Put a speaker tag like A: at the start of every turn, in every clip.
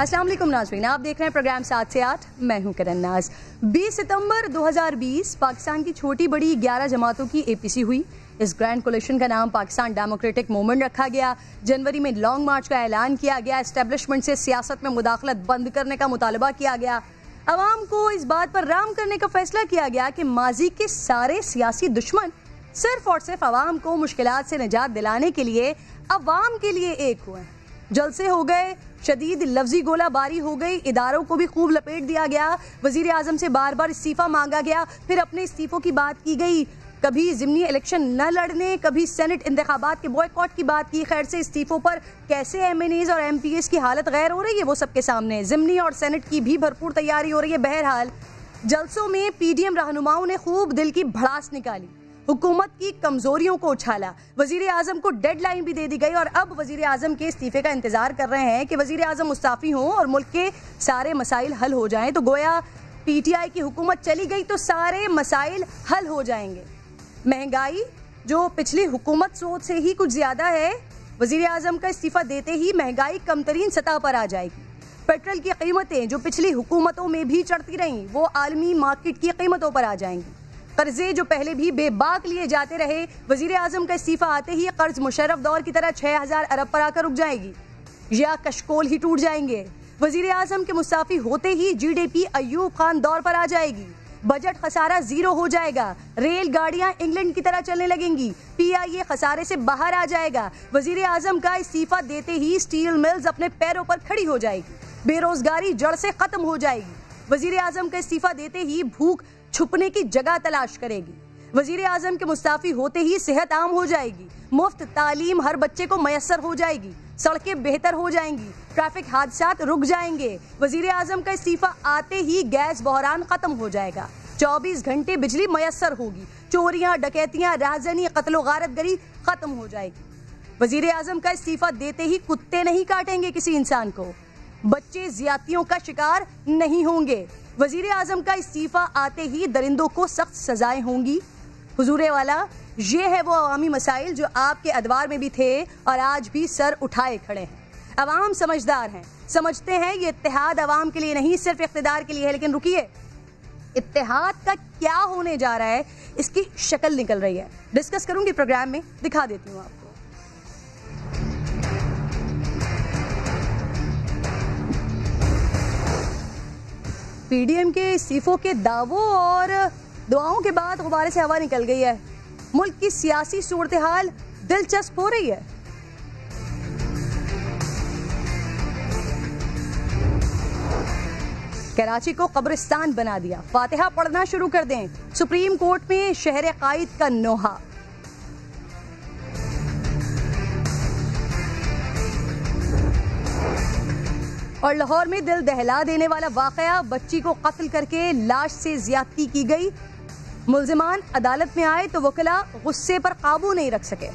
A: अस्सलाम वालेकुम नाजरीन आप देख रहे हैं प्रोग्राम सात से आठ मैं हूं करण नाज 20 सितंबर 2020 पाकिस्तान की छोटी बड़ी 11 जमातों की एपीसी हुई इस ग्रैंड कोलेशन का नाम पाकिस्तान डेमोक्रेटिक मूवमेंट रखा गया जनवरी में लॉन्ग मार्च का ऐलान किया गया इस्टेब्लिशमेंट से सियासत में मुदाखलत बंद करने का मुतालबा किया गया आवाम को इस बात पर राम करने का फैसला किया गया कि माजी के सारे सियासी दुश्मन सिर्फ और सिर्फ आवाम को मुश्किल से निजात दिलाने के लिए आवाम के लिए एक हुए हैं जलसे हो गए शदीद लफ्जी गोलाबारी हो गई इदारों को भी खूब लपेट दिया गया वजीर अजम से बार बार इस्तीफ़ा मांगा गया फिर अपने इस्तीफ़ों की बात की गई कभी ज़मनी इलेक्शन न लड़ने कभी सेनेट इंतबात के बॉयकॉट की बात की खैर से इस्तीफ़ों पर कैसे एम एन एज़ और एम पी एस की हालत गैर हो रही है वो सबके सामने ज़िमनी और सेनेट की भी भरपूर तैयारी हो रही है बहरहाल जलसों में पी डी एम रहनुमाओं ने खूब दिल की भड़ास निकाली हुकूमत की कमजोरियों को उछाला वजीर आजम को लाइन भी दे दी गई और अब वजीर आजम के इस्तीफे का इंतजार कर रहे हैं कि वजीर आजम मुस्ताफी हों और मुल्क के सारे मसाइल हल हो जाएं तो गोया पीटीआई की हुकूमत चली गई तो सारे मसाइल हल हो जाएंगे महंगाई जो पिछली हुकूमत सोच से ही कुछ ज्यादा है वजीर अजम का इस्तीफा देते ही महंगाई कम तरीन सतह पर आ जाएगी पेट्रोल की कीमतें जो पिछली हुकूमतों में भी चढ़ती रहीं वो आलमी मार्केट की कीमतों पर आ जाएंगी कर्जे जो पहले भी बेबाक लिए जाते रहे वजीर आजम का इस्तीफा आते ही कर्ज मुशरफ दौर की तरह छह हज़ार अरब पर आकर रुक जाएगी या कशकोल ही टूट जाएंगे वजीर आजम के मुसाफी होते ही G D P Ayub Khan दौर पर आ जाएगी बजट खसारा जीरो हो जाएगा रेल गाड़ियां इंग्लैंड की तरह चलने लगेंगी पीआईए खसारे से बाहर आ जाएगा वजीर आजम का इस्तीफा देते ही स्टील मिल्स अपने पैरों पर खड़ी हो जाएगी बेरोजगारी जड़ से खत्म हो जाएगी वजीर आजम का इस्तीफा देते ही भूख छुपने की जगह तलाश करेगी वजीर आजम के मुस्ताफी होते ही सेहत आम हो जाएगी मुफ्त तालीम हर बच्चे को मैसर हो जाएगी सड़कें बेहतर हो जाएंगी ट्रैफिक हादसा रुक जाएंगे वजीर आजम का इस्तीफा आते ही गैस बहरान खत्म हो जाएगा 24 घंटे बिजली मैसर होगी चोरियां डकैतियां राजनी कत्लो गारत गरी खत्म हो जाएगी वजीर आजम का इस्तीफा देते ही कुत्ते नहीं काटेंगे किसी इंसान को बच्चे ज्यातियों का शिकार नहीं होंगे वजीर आजम का इस्तीफ़ा आते ही दरिंदों को सख्त सजाएं होंगी हजूर वाला ये है वो अवामी मसाइल जो आपके अदवार में भी थे और आज भी सर उठाए खड़े हैं अवाम समझदार हैं समझते हैं ये इतिहाद अवाम के लिए नहीं सिर्फ इकतदार के लिए है लेकिन रुकिए इतिहाद का क्या होने जा रहा है इसकी शक्ल निकल रही है डिस्कस करूंगी प्रोग्राम में दिखा देती हूँ आपको पीडीएम के इस्तीफों के दावों और दुआओं के बाद गुब्बारे से हवा निकल गई है मुल्क की सियासी सूरत हाल दिलचस्प हो रही है कराची को कब्रिस्तान बना दिया फातिहा पढ़ना शुरू कर दें सुप्रीम कोर्ट में शहर कायद का नोहा और लाहौर में दिल दहला देने वाला वाकया बच्ची को कत्ल करके लाश से ज्यादती की गई मुलजमान अदालत में आए तो वकला गुस्से पर काबू नहीं रख सके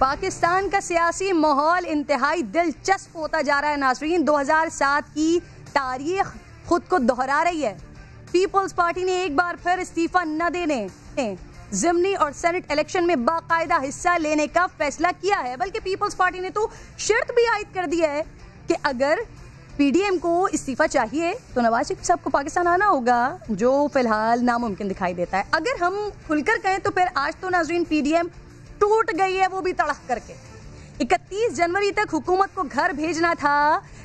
A: पाकिस्तान का सियासी माहौल इंतहाई दिलचस्प होता जा रहा है नासरीन 2007 की तारीख खुद को दोहरा रही है पीपल्स पार्टी ने एक बार फिर इस्तीफा न देने जिमनी और सेनेट इलेक्शन में बाकायदा हिस्सा लेने का फैसला किया है बल्कि पीपल्स पार्टी ने तो शर्त भी आयद कर दिया है कि अगर पीडीएम को इस्तीफा चाहिए तो नवाज शरीफ साहब को पाकिस्तान आना होगा जो फिलहाल नामुमकिन दिखाई देता है अगर हम खुलकर कहें तो फिर आज तो नाजरीन पीडीएम टूट गई है वो भी तड़क करके इकतीस जनवरी तक हुकूमत को घर भेजना था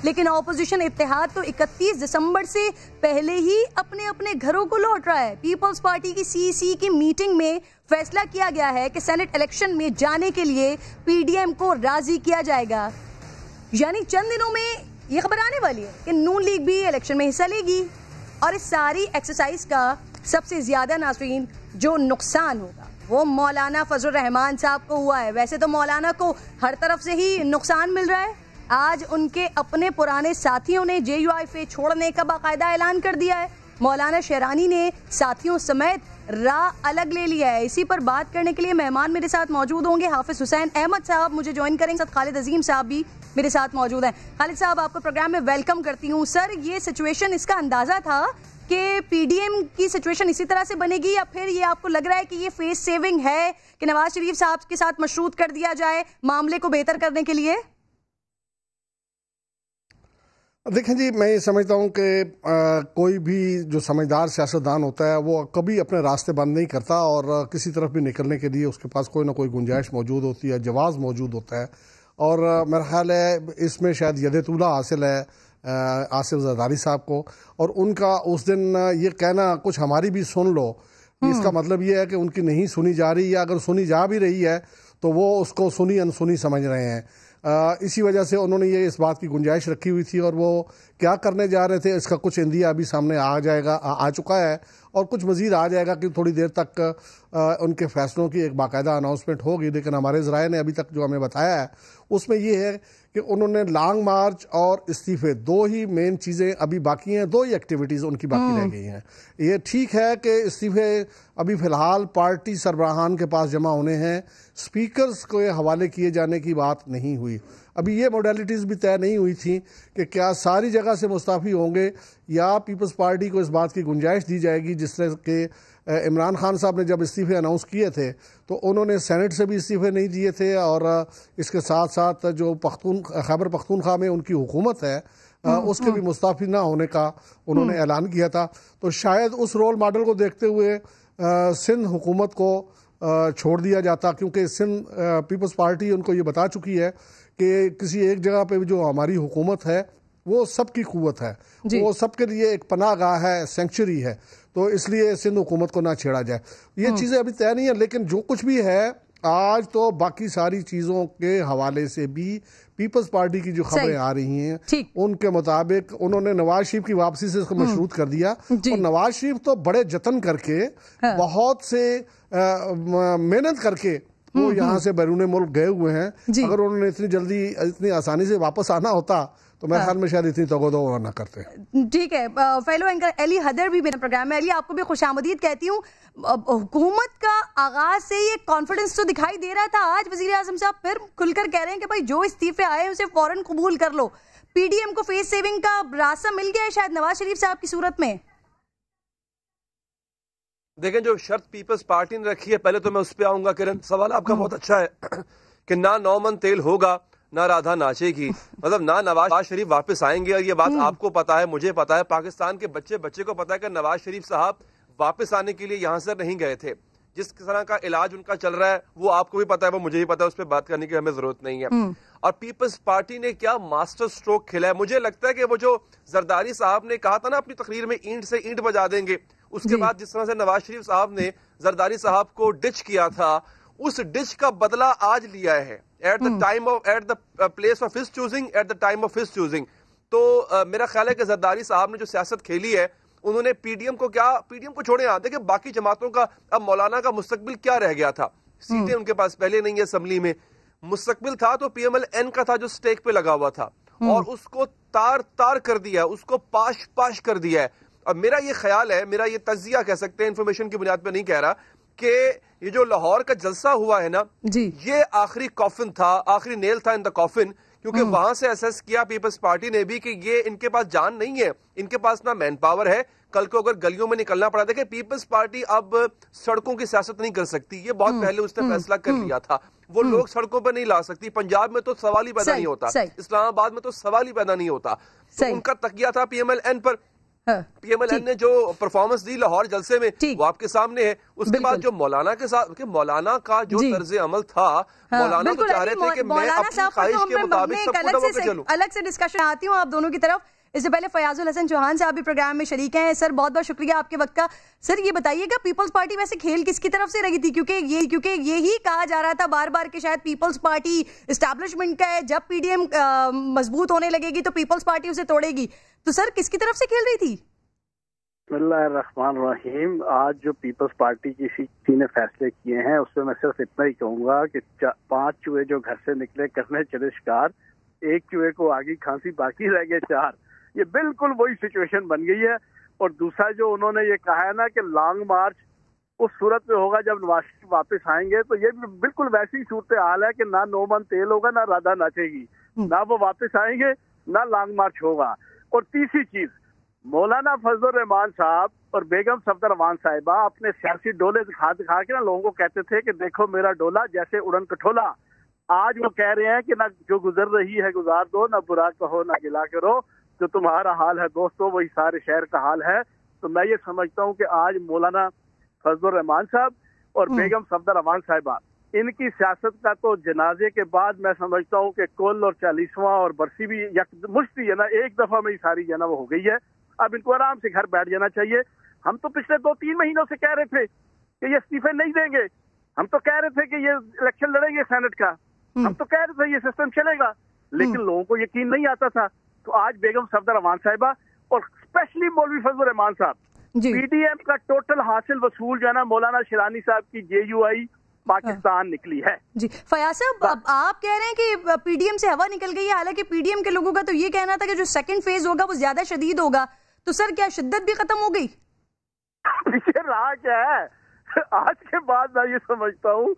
A: लेकिन ऑपोजिशन इतिहाद तो 31 दिसंबर से पहले ही अपने अपने घरों को लौट रहा है पीपल्स पार्टी की सीसी की मीटिंग में फैसला किया गया है कि सेनेट इलेक्शन में जाने के लिए पीडीएम को राजी किया जाएगा यानी चंद दिनों में ये खबर आने वाली है कि नून लीग भी इलेक्शन में हिस्सा लेगी और इस सारी एक्सरसाइज का सबसे ज़्यादा नासरीन जो नुकसान होगा वो मौलाना फजल रहमान साहब को हुआ है वैसे तो मौलाना को हर तरफ से ही नुकसान मिल रहा है आज उनके अपने पुराने साथियों ने जे यू आई छोड़ने का बाकायदा ऐलान कर दिया है मौलाना शेरानी ने साथियों समेत राह अलग ले लिया है इसी पर बात करने के लिए मेहमान मेरे साथ मौजूद होंगे हाफिज हुसैन अहमद साहब मुझे ज्वाइन करेंगे साथ खालिद अजीम साहब भी मेरे साथ मौजूद हैं खालिद साहब आपको प्रोग्राम में वेलकम करती हूँ सर ये सिचुएशन इसका अंदाज़ा था कि पीडीएम की सिचुएशन इसी तरह से बनेगी या फिर ये आपको लग रहा है कि ये फेस सेविंग है कि नवाज शरीफ साहब के साथ मशरूत कर दिया जाए मामले को बेहतर करने के लिए
B: देखें जी मैं ये समझता हूँ कि कोई भी जो समझदार सियासतदान होता है वो कभी अपने रास्ते बंद नहीं करता और किसी तरफ भी निकलने के लिए उसके पास कोई ना कोई गुंजाइश मौजूद होती है जवाज़ मौजूद होता है और मेरा ख्याल है इसमें शायद यद हासिल है आसिफ जरदारी साहब को और उनका उस दिन ये कहना कुछ हमारी भी सुन लो हम्म। इसका मतलब ये है कि उनकी नहीं सुनी जा रही या अगर सुनी जा भी रही है तो वो उसको सुनी अनसुनी समझ रहे हैं आ, इसी वजह से उन्होंने ये इस बात की गुंजाइश रखी हुई थी और वो क्या करने जा रहे थे इसका कुछ इंदिया अभी सामने आ जाएगा आ, आ चुका है और कुछ मज़ीद आ जाएगा कि थोड़ी देर तक आ, उनके फैसलों की एक बाकायदा अनाउंसमेंट होगी लेकिन हमारे ज़राए ने अभी तक जो हमें बताया है उसमें यह है कि उन्होंने लॉन्ग मार्च और इस्तीफे दो ही मेन चीज़ें अभी बाकी हैं दो ही एक्टिविटीज़ उनकी बाकी रह हम्म। गई हैं ये ठीक है कि इस्तीफे अभी फ़िलहाल पार्टी सरबराहान के पास जमा होने हैं स्पीकर्स के हवाले किए जाने की बात नहीं हुई अभी ये मोडलिटीज़ भी तय नहीं हुई थी कि क्या सारी जगह से मुस्ताफ़ी होंगे या पीपल्स पार्टी को इस बात की गुंजाइश दी जाएगी जिस तरह के इमरान खान साहब ने जब इस्तीफ़े अनाउंस किए थे तो उन्होंने सेनेट से भी इस्तीफ़े नहीं दिए थे और इसके साथ साथ जो पख्तून खैबर पख्तूनख्वा में उनकी हुकूमत है हम्म, उसके भी हम्म। मुस्ताफ़ी ना होने का उन्होंने हम्म। ऐलान किया था तो शायद उस रोल मॉडल को देखते हुए सिंध हुकूमत को छोड़ दिया जाता क्योंकि सिंध पीपल्स पार्टी उनको ये बता चुकी है कि किसी एक जगह पे जो हमारी हुकूमत है वो सबकी क़ुत है वो सबके लिए एक पनाह गाह है सेंचुरी है तो इसलिए सिंध हुकूमत को ना छेड़ा जाए ये हम्म। चीज़ें अभी तय नहीं है लेकिन जो कुछ भी है आज तो बाकी सारी चीज़ों के हवाले से भी पीपल्स पार्टी की जो खबरें आ रही हैं उनके मुताबिक उन्होंने नवाज शरीफ की वापसी से इसको हम्म। मशरूत कर दिया और नवाज शरीफ तो बड़े जतन करके हाँ। बहुत से मेहनत करके वो हम्म, यहाँ से बैरून मुल्क गए हुए हैं अगर उन्होंने इतनी जल्दी इतनी आसानी से वापस आना होता तो मेरे हाँ। ख्याल में शायद इतनी तगोदो और ना करते
A: ठीक है फेलो एंकर अली हदर भी मेरे प्रोग्राम में अली आपको भी खुश आमदीद कहती हूँ हुकूमत का आगाज से ये कॉन्फिडेंस तो दिखाई दे रहा था आज वजीर अजम साहब फिर खुलकर कह रहे हैं कि भाई जो इस्तीफे आए उसे फ़ौरन कबूल कर लो पीडीएम को फेस सेविंग का रास्ता मिल गया है शायद नवाज शरीफ साहब की सूरत में
C: देखें जो शर्त पीपल्स पार्टी ने रखी है पहले तो मैं उस पर आऊंगा किरण सवाल आपका हम्म। बहुत अच्छा है कि ना नौ मन तेल होगा ना राधा नाचेगी मतलब ना नवाज शरीफ वापस आएंगे और ये बात हम्म। आपको पता है मुझे पता है पाकिस्तान के बच्चे बच्चे को पता है कि नवाज शरीफ साहब वापस आने के लिए यहाँ से नहीं गए थे जिस तरह का इलाज उनका चल रहा है वो आपको भी पता है वो मुझे भी पता है उस पर बात करने की हमें जरूरत नहीं है हम्म। और पीपल्स पार्टी ने क्या मास्टर स्ट्रोक खेला है मुझे लगता है कि वो जो जरदारी साहब ने कहा था ना अपनी तकरीर में ईंट से ईंट बजा देंगे उसके बाद जिस तरह से नवाज शरीफ साहब ने जरदारी साहब को डिच किया था उस डिच का बदला आज लिया है at the time of at the place of his choosing at the time of his choosing तो आ, uh, मेरा ख्याल है कि जरदारी साहब ने जो सियासत खेली है उन्होंने पीडीएम को क्या पीडीएम को छोड़े आते कि बाकी जमातों का अब मौलाना का मुस्तबिल क्या रह गया था hmm. सीटें उनके पास पहले नहीं है असम्बली में मुस्तबिल था तो एन का था जो स्टेक पे लगा हुआ था hmm. और उसको तार तार कर दिया उसको पाश पाश कर दिया है अब मेरा ये ख्याल है मेरा ये तजिया कह सकते हैं इन्फॉर्मेशन की बुनियाद पर नहीं कह रहा कि ये जो लाहौर का जलसा हुआ है ना जी ये आखिरी कॉफिन था आखिरी नेल था इन द कॉफिन क्योंकि हम्म। वहां से एसेस किया पीपल्स पार्टी ने भी कि ये इनके पास जान नहीं है इनके पास ना मैन पावर है कल को अगर गलियों में निकलना पड़ा देखिए पीपल्स पार्टी अब सड़कों की सियासत नहीं कर सकती ये बहुत हम्म, पहले उसने हम्म, फैसला कर लिया था वो लोग सड़कों पर नहीं ला सकती पंजाब में तो सवाल ही पैदा नहीं होता इस्लामाबाद में तो सवाल ही पैदा नहीं होता तो उनका तकिया था पीएमएलएन पर पीएमएलएन हाँ, ने जो परफॉर्मेंस दी लाहौर जलसे में वो आपके सामने है उसके बाद जो मौलाना के साथ के मौलाना का जो तर्ज अमल था हाँ, मौलाना तो चाह रहे थे कि मैं अपनी तो ख्वाहिश के मुताबिक
A: अलग से डिस्कशन आती हूँ आप दोनों की तरफ इससे पहले फयाजुल हसन चौहान साहब भी प्रोग्राम में शरीक हैं सर बहुत बहुत शुक्रिया आपके वक्त का सर ये बताइएगा पीपल्स पार्टी वैसे खेल किसकी तरफ से रही थी क्योंकि ये क्योंकि यही कहा जा रहा था बार बार कि शायद पीपल्स पार्टी इस्टेब्लिशमेंट का है जब पी मजबूत होने लगेगी तो पीपल्स पार्टी उसे तोड़ेगी तो सर किसकी तरफ से खेल रही थी
D: रहीम आज जो पीपल्स पार्टी की सीट ने फैसले किए हैं उसमें मैं सिर्फ इतना ही कहूंगा कि पांच चूहे जो घर से निकले करने चले शिकार एक चूहे को आगे खांसी बाकी रह गए चार ये बिल्कुल वही सिचुएशन बन गई है और दूसरा जो उन्होंने ये कहा है ना कि लॉन्ग मार्च उस सूरत में होगा जब नवाज वापस आएंगे तो ये बिल्कुल वैसी सूरत हाल है कि ना नोमन तेल होगा ना राधा नाचेगी हम्म। ना वो वापस आएंगे ना लॉन्ग मार्च होगा और तीसरी चीज मौलाना फजल रहमान साहब और बेगम सफदर वान साहिबा अपने सियासी डोले दिखा दिखा के ना लोगों को कहते थे कि देखो मेरा डोला जैसे उड़न कठोला आज वो कह रहे हैं कि ना जो गुजर रही है गुजार दो ना बुरा कहो ना गिला करो जो तुम्हारा हाल है दोस्तों वही सारे शहर का हाल है तो मैं ये समझता हूँ कि आज मौलाना फजल रहमान साहब और हम्म। बेगम सफदर रहमान साहिबा इनकी सियासत का तो जनाजे के बाद मैं समझता हूँ कि कुल और चालीसवां और बरसी भी मुश्ती है ना एक दफा में ही सारी जना वो हो गई है अब इनको आराम से घर बैठ जाना चाहिए हम तो पिछले दो तीन महीनों से कह रहे थे कि ये इस्तीफे नहीं देंगे हम तो कह रहे थे कि ये इलेक्शन लड़ेंगे सेनेट का हम्म। हम तो कह रहे थे ये सिस्टम चलेगा लेकिन हम्म। लोगों को यकीन नहीं आता था तो आज बेगम सफदर रहमान साहिबा और स्पेशली मौलवी फजल रहमान साहब पीडीएम का टोटल हासिल वसूल जो है ना मौलाना शिलानी साहब की जे यू आई पाकिस्तान हाँ। निकली है जी
A: फयाज साहब अब आप कह रहे हैं कि पीडीएम से हवा निकल गई है हालांकि पीडीएम के लोगों का तो ये कहना था कि जो सेकंड फेज होगा वो ज्यादा शदीद होगा तो सर क्या शिद्दत भी खत्म हो गई
D: पीछे रहा क्या है आज के बाद मैं ये समझता हूँ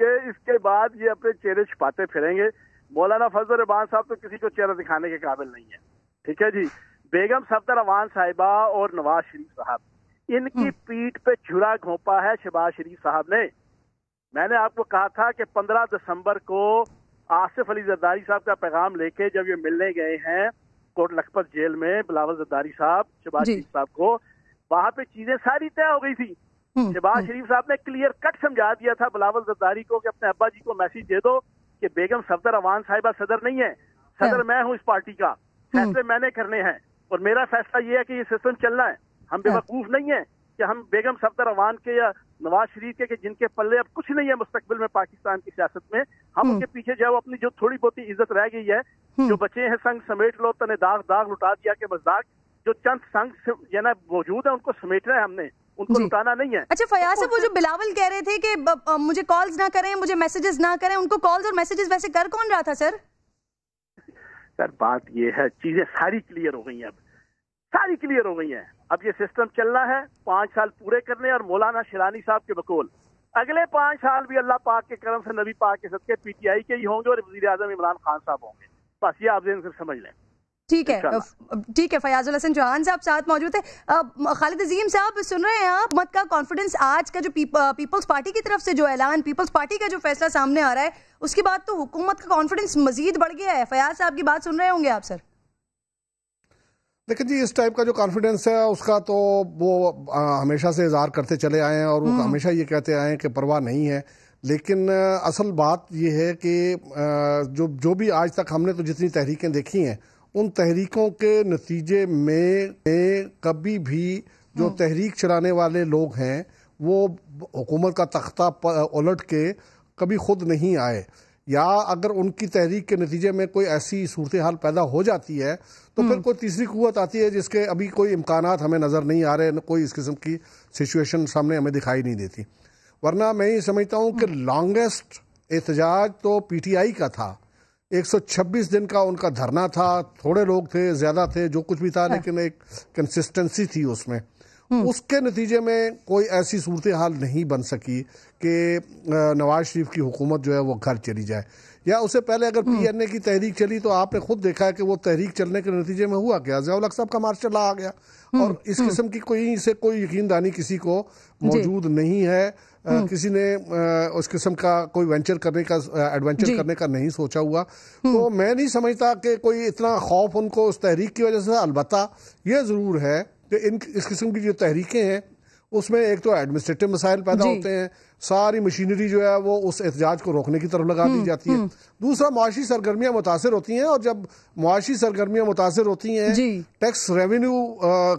D: कि इसके बाद ये अपने चेहरे छिपाते फिरेंगे मौलाना फजल रबान साहब तो किसी को चेहरा दिखाने के काबिल नहीं है ठीक है जी बेगम सफदर अवान साहिबा और नवाज शरीफ साहब इनकी हम्म। पीठ पे छुरा घोंपा है शहबाज शरीफ साहब ने मैंने आपको कहा था कि 15 दिसंबर को आसिफ अली जरदारी साहब का पैगाम लेके जब ये मिलने गए हैं कोट लखपत जेल में बिलावल जरदारी साहब शहबाज शरीफ साहब को वहां पे चीजें सारी तय हो गई थी हम्म, शहबाज हम्म। शरीफ साहब ने क्लियर कट समझा दिया था बिलावल जरदारी को कि अपने अब्बा जी को मैसेज दे दो कि बेगम सफदर अवान साहिबा सदर नहीं है सदर हाँ। मैं हूँ इस पार्टी का हम्म। फैसले मैंने करने हैं और मेरा फैसला ये है कि ये सिस्टम चलना है हम हाँ। बेवकूफ नहीं है कि हम बेगम सफदर अवान के या नवाज शरीफ के, के जिनके पल्ले अब कुछ नहीं है मुस्तकबिल में पाकिस्तान की सियासत में हम हम्म। उनके पीछे जाओ अपनी जो थोड़ी बहुत इज्जत रह गई है जो हम्म। बचे हैं संग समेट लो तने दाग दाग लुटा दिया के मजदाक जो चंद संघ जना मौजूद है उनको समेटना है हमने उनको लुटाना नहीं है अच्छा
A: फयाज साहब वो जो बिलावल कह रहे थे कि मुझे कॉल्स ना करें मुझे मैसेजेस ना करें उनको कॉल्स और मैसेजेस वैसे कर कौन रहा था सर
D: सर बात ये है चीजें सारी क्लियर हो गई हैं अब सारी
A: क्लियर हो गई हैं अब ये सिस्टम चलना
D: है पांच साल पूरे करने और मौलाना शिरानी साहब के बकौल अगले पांच साल भी अल्लाह पाक के करम से नबी पाक के सदके पीटीआई के ही होंगे और वजी आजम इमरान खान साहब होंगे बस ये आप समझ लें
A: ठीक है ठीक है फयाजुल हसन चौहान साहब साथ मौजूद है खालिद अजीम साहब सुन रहे हैं आप मत का कॉन्फिडेंस आज का जो पीप, पीपल्स पार्टी की तरफ से जो ऐलान पीपल्स पार्टी का जो फैसला सामने आ रहा है उसके बाद तो हुकूमत का कॉन्फिडेंस मजीद बढ़ गया है फयाज साहब की बात सुन रहे होंगे आप सर
B: देखिए जी इस टाइप का जो कॉन्फिडेंस है उसका तो वो आ, हमेशा से इजहार करते चले आए हैं और वो हम्म। हमेशा ये कहते आए हैं कि परवाह नहीं है लेकिन असल बात ये है कि जो जो भी आज तक हमने तो जितनी तहरीकें देखी हैं उन तहरीकों के नतीजे में, में कभी भी जो हम्म। तहरीक चलाने वाले लोग हैं वो हुकूमत का तख्ता उलट के कभी खुद नहीं आए या अगर उनकी तहरीक के नतीजे में कोई ऐसी सूरत हाल पैदा हो जाती है तो फिर हम्म। कोई तीसरी कुत आती है जिसके अभी कोई इम्कान हमें नज़र नहीं आ रहे कोई इस किस्म की सिचुएशन सामने हमें दिखाई नहीं देती वरना मैं ये समझता हूँ कि हम्म। लॉन्गेस्ट एहतजाज तो पीटीआई का था 126 दिन का उनका धरना था थोड़े लोग थे ज्यादा थे जो कुछ भी था हाँ। लेकिन एक कंसिस्टेंसी थी उसमें
A: हम्म।
B: उसके नतीजे में कोई ऐसी सूरत हाल नहीं बन सकी कि नवाज शरीफ की हुकूमत जो है वो घर चली जाए या उससे पहले अगर पी एन ए की तहरीक चली तो आपने खुद देखा है कि वो तहरीक चलने के नतीजे में हुआ क्या जयाउल साहब का मार्शल आ गया और हम्म, इस हम्म। किस्म की कोई से कोई यकीन दानी किसी को मौजूद नहीं है आ, हम्म। किसी ने आ, उस किस्म का कोई वेंचर करने का एडवेंचर करने का नहीं सोचा हुआ तो मैं नहीं समझता कि कोई इतना खौफ उनको उस तहरीक की वजह से अलबत् यह ज़रूर है कि इन इस किस्म की जो तहरीकें हैं उसमें एक तो एडमिनिस्ट्रेटिव मसाइल पैदा होते हैं सारी मशीनरी जो है वो उस एहतजाज को रोकने की तरफ लगा दी हम्म, जाती है हम्म। दूसरा मुआशी सरगर्मियां मुतासर होती हैं और जब मुआशी सरगर्मियां मुतासर होती हैं टैक्स रेवेन्यू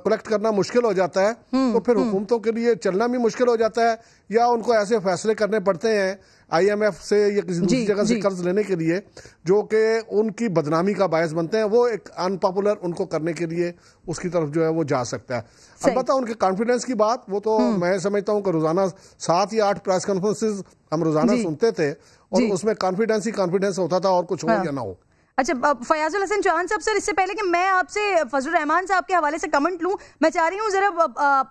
B: कलेक्ट करना मुश्किल हो जाता है हम्म, तो फिर हुकूमतों के लिए चलना भी मुश्किल हो जाता है या उनको ऐसे फैसले करने पड़ते हैं आईएमएफ से या किसी दूसरी जगह से कर्ज लेने के लिए जो कि उनकी बदनामी का बायस बनते हैं वो एक अनपॉपुलर उनको करने के लिए उसकी तरफ जो है वो जा सकता है अलबत्त उनके कॉन्फिडेंस की बात वो तो हम्म। मैं समझता हूँ कि रोजाना सात या आठ प्रेस कॉन्फ्रेंसिस हम रोजाना सुनते थे और उसमें कॉन्फिडेंस ही कॉन्फिडेंस होता था और कुछ हो हाँ। या ना हो
A: अच्छा फयाजुल हसन चौहान साहब सर इससे पहले कि मैं आपसे फजल रहमान साहब के हवाले से कमेंट लूं मैं चाह रही हूं जरा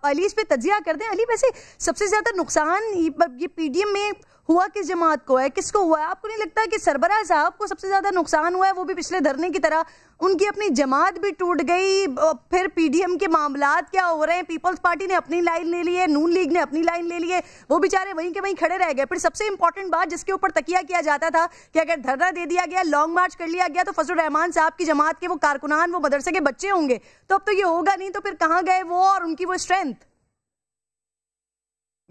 A: अली इस पे तजिया कर दें अली वैसे सबसे ज़्यादा नुकसान ये पीडीएम में हुआ किस जमात को है किसको हुआ है आपको नहीं लगता कि सरबरा साहब को सबसे ज़्यादा नुकसान हुआ है वो भी पिछले धरने की तरह उनकी अपनी जमात भी टूट गई फिर पीडीएम के मामला क्या हो रहे हैं पीपल्स पार्टी ने अपनी लाइन ले ली है नून लीग ने अपनी लाइन ले ली है वो बेचारे वहीं के वहीं खड़े रह गए फिर सबसे इंपॉर्टेंट बात जिसके ऊपर तकिया किया जाता था कि अगर धरना दे दिया गया लॉन्ग मार्च कर लिया गया तो फजल रहमान साहब की जमात के वो कारकुनान वो मदरसे के बच्चे होंगे तो अब तो ये होगा नहीं तो फिर कहाँ गए वो और उनकी वो स्ट्रेंथ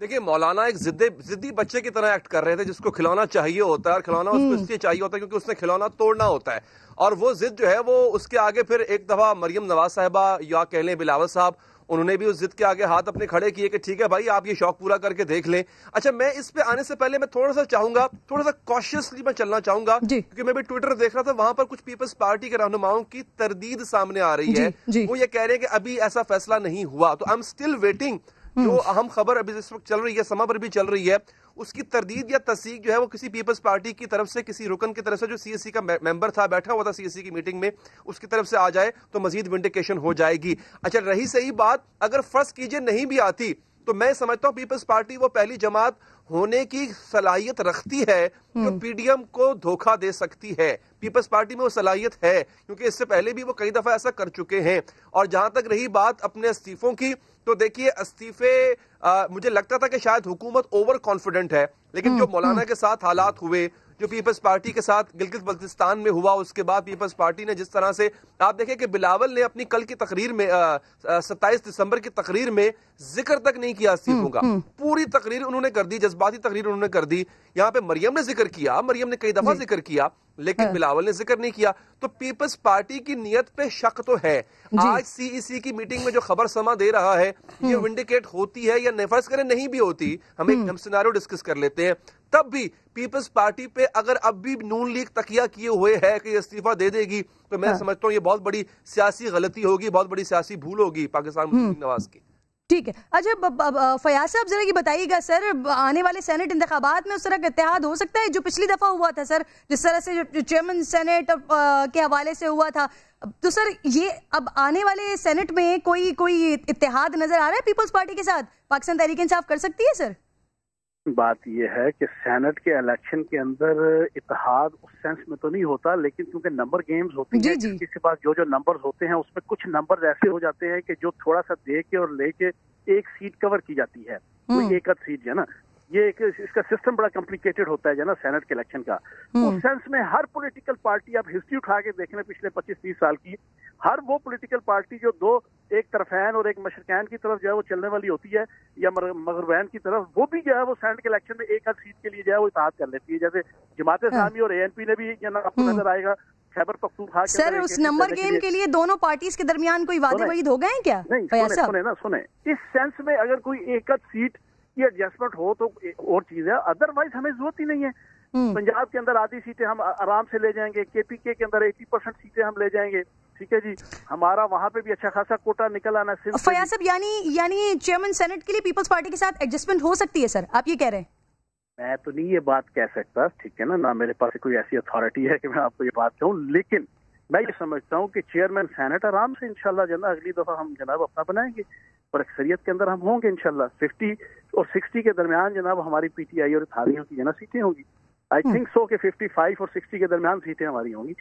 C: देखिए मौलाना एक जिद्दी जिद्दी बच्चे की तरह एक्ट कर रहे थे जिसको खिलौना चाहिए होता है और खिलौना उसको हम्म। इसलिए चाहिए होता है क्योंकि उसने खिलौना तोड़ना होता है और वो जिद जो है वो उसके आगे फिर एक दफा मरियम नवाज साहबा या कह लें बिलावल साहब उन्होंने भी उस जिद के आगे हाथ अपने खड़े किए कि ठीक है भाई आप ये शौक पूरा करके देख लें अच्छा मैं इस पे आने से पहले मैं थोड़ा सा चाहूंगा थोड़ा सा कॉशियसली मैं चलना चाहूंगा क्योंकि मैं भी ट्विटर देख रहा था वहां पर कुछ पीपल्स पार्टी के रहनुमाओं की तरदीद सामने आ रही है वो ये कह रहे हैं कि अभी ऐसा फैसला नहीं हुआ तो आई एम स्टिल वेटिंग जो हम्म। अहम खबर अभी इस वक्त चल रही है समा पर भी चल रही है उसकी तरदीद या तस्दीक जो है वो किसी पीपल्स पार्टी की तरफ से किसी रुकन की तरफ से जो सीएससी का मेंबर था बैठा हुआ था सीएससी की मीटिंग में उसकी तरफ से आ जाए तो मजीद विंडिकेशन हो जाएगी अच्छा रही सही बात अगर फर्स्ट कीजिए नहीं भी आती तो मैं समझता हूँ पीपल्स पार्टी वो पहली जमात होने की सलाहियत रखती है जो पीडीएम हम्म। को धोखा दे सकती है पीपल्स पार्टी में वो सलाहियत है क्योंकि इससे पहले भी वो कई दफा ऐसा कर चुके हैं और जहां तक रही बात अपने इस्तीफों की तो देखिए इस्तीफे मुझे लगता था कि शायद हुकूमत ओवर कॉन्फिडेंट है लेकिन हम्म, जो मौलाना हम्म। के साथ हालात हुए जो पीपल्स पार्टी के साथ गिलगित बल्तिस्तान में हुआ उसके बाद पीपल्स पार्टी ने जिस तरह से आप देखें कि बिलावल ने अपनी कल की तकरीर में सत्ताईस दिसंबर की तकरीर में जिक्र तक नहीं किया इस्तीफों हम्म, का पूरी तकरीर उन्होंने कर दी जज्बाती तकरीर उन्होंने कर दी यहाँ पे मरियम ने जिक्र किया मरियम ने कई दफा जिक्र किया लेकिन हाँ। बिलावल ने जिक्र नहीं किया तो पीपल्स पार्टी की नियत पे शक तो है आज सीईसी e की मीटिंग में जो खबर समा दे रहा है ये विंडिकेट हम्म। होती है या नफर्स करें नहीं भी होती हम एक हम सिनारो डिस्कस कर लेते हैं तब भी पीपल्स पार्टी पे अगर अब भी नून लीग तकिया किए हुए है कि इस्तीफा दे देगी तो मैं हाँ। समझता हूँ ये बहुत बड़ी सियासी गलती होगी बहुत बड़ी सियासी भूल होगी पाकिस्तान हम्म। नवाज की
A: ठीक है अच्छा फयाज साहब जरा ये बताइएगा सर आने वाले सेनेट इंतबात में उस तरह का इतिहाद हो सकता है जो पिछली दफ़ा हुआ था सर जिस तरह से चेयरमैन सेनेट के हवाले से हुआ था तो सर ये अब आने वाले सेनेट में कोई कोई इतिहाद नज़र आ रहा है पीपल्स पार्टी के साथ पाकिस्तान तहरीक इंसाफ कर सकती है सर
D: बात यह है कि सेनेट के इलेक्शन के अंदर इतिहाद उस सेंस में तो नहीं होता लेकिन क्योंकि नंबर गेम्स होती है किसी पास जो जो नंबर्स होते हैं उसमें कुछ नंबर्स ऐसे हो जाते हैं कि जो थोड़ा सा दे के और लेके एक सीट कवर की जाती है तो एक सीट है ना ये एक इसका सिस्टम बड़ा कॉम्प्लिकेटेड होता है जना सेनेट के इलेक्शन का उस तो सेंस हम्म। में हर पॉलिटिकल पार्टी आप हिस्ट्री उठा के देख लें पिछले 25-30 साल की हर वो पॉलिटिकल पार्टी जो दो एक तरफैन और एक मशरकैन की तरफ जो है वो चलने वाली होती है या मगरबैन की तरफ वो भी जो है वो सेनेट के इलेक्शन में एक हर सीट के लिए जो है वो इतिहाद कर लेती है जैसे जमात इस्लामी हाँ। और ए ने भी आपको हम्म। नजर आएगा खैबर पख्तूनखा सर उस नंबर गेम के
A: लिए दोनों पार्टीज के दरमियान कोई वादे वहीद हो गए हैं क्या नहीं सुने ना सुने इस सेंस
D: में अगर कोई एक सीट ये एडजस्टमेंट हो तो और चीज है अदरवाइज हमें जरूरत ही नहीं है हम्म। पंजाब के अंदर आधी सीटें हम आराम से ले जाएंगे केपीके के अंदर एटी परसेंट सीटें हम ले जाएंगे ठीक है जी हमारा वहाँ पे भी अच्छा खासा कोटा निकल आना सिर्फ फया साहब
A: यानी यानी चेयरमैन सेनेट के लिए पीपल्स पार्टी के साथ एडजस्टमेंट हो सकती है सर आप ये कह रहे हैं
D: मैं तो नहीं ये बात कह सकता ठीक है ना ना मेरे पास कोई ऐसी अथॉरिटी है कि मैं आपको ये बात कहूँ लेकिन मैं ये समझता हूँ कि चेयरमैन सेनेट आराम से इंशाल्लाह जनाब अगली दफा हम जनाब अपना बनाएंगे और अक्सरियत के अंदर हम होंगे इनशाला फिफ्टी और सिक्सटी के दरमियान जनाब हमारी पीटीआई और थालियों की जना सीटें होंगी आई थिंक सो के फिफ्टी फाइव और सिक्सटी के दरमियान सीटें हमारी होंगी